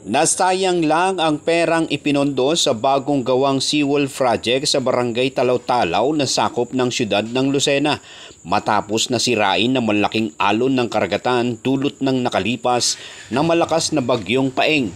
Nasayang lang ang perang ipinondo sa bagong gawang seawall project sa barangay Talaw-Talaw na sakop ng siyudad ng Lucena matapos na sirain ng malaking alon ng karagatan dulot ng nakalipas na malakas na bagyong paeng.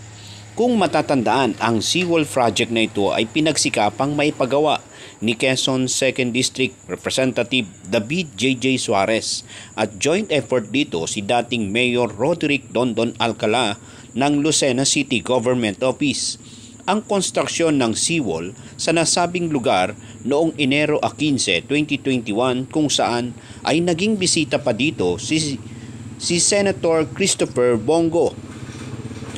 Kung matatandaan, ang seawall project na ito ay pinagsikapang maipagawa ni Quezon 2nd District Representative David J.J. Suarez at joint effort dito si dating Mayor Roderick Dondon Alcala ng Lucena City Government Office ang konstruksyon ng seawall sa nasabing lugar noong Enero 15, 2021 kung saan ay naging bisita pa dito si, si Senator Christopher Bongo.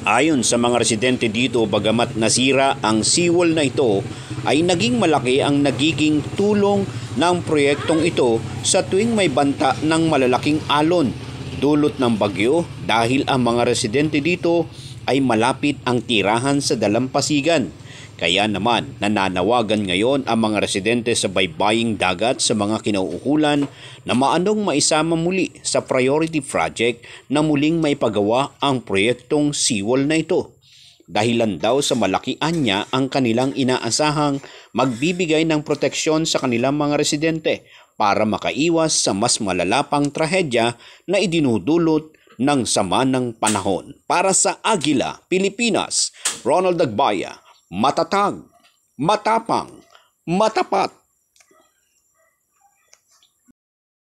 Ayon sa mga residente dito bagamat nasira ang seawall na ito ay naging malaki ang nagiging tulong ng proyektong ito sa tuwing may banta ng malalaking alon dulot ng bagyo dahil ang mga residente dito ay malapit ang tirahan sa dalampasigan. Kaya naman nananawagan ngayon ang mga residente sa baybaying dagat sa mga kinauukulan na maanong maisama muli sa priority project na muling may maipagawa ang proyektong seawall na ito. Dahilan daw sa malakian niya ang kanilang inaasahang magbibigay ng proteksyon sa kanilang mga residente para makaiwas sa mas malalapang trahedya na idinudulot ng sama ng panahon. Para sa Agila, Pilipinas, Ronald Agbaya, matatag, matapang, matapat,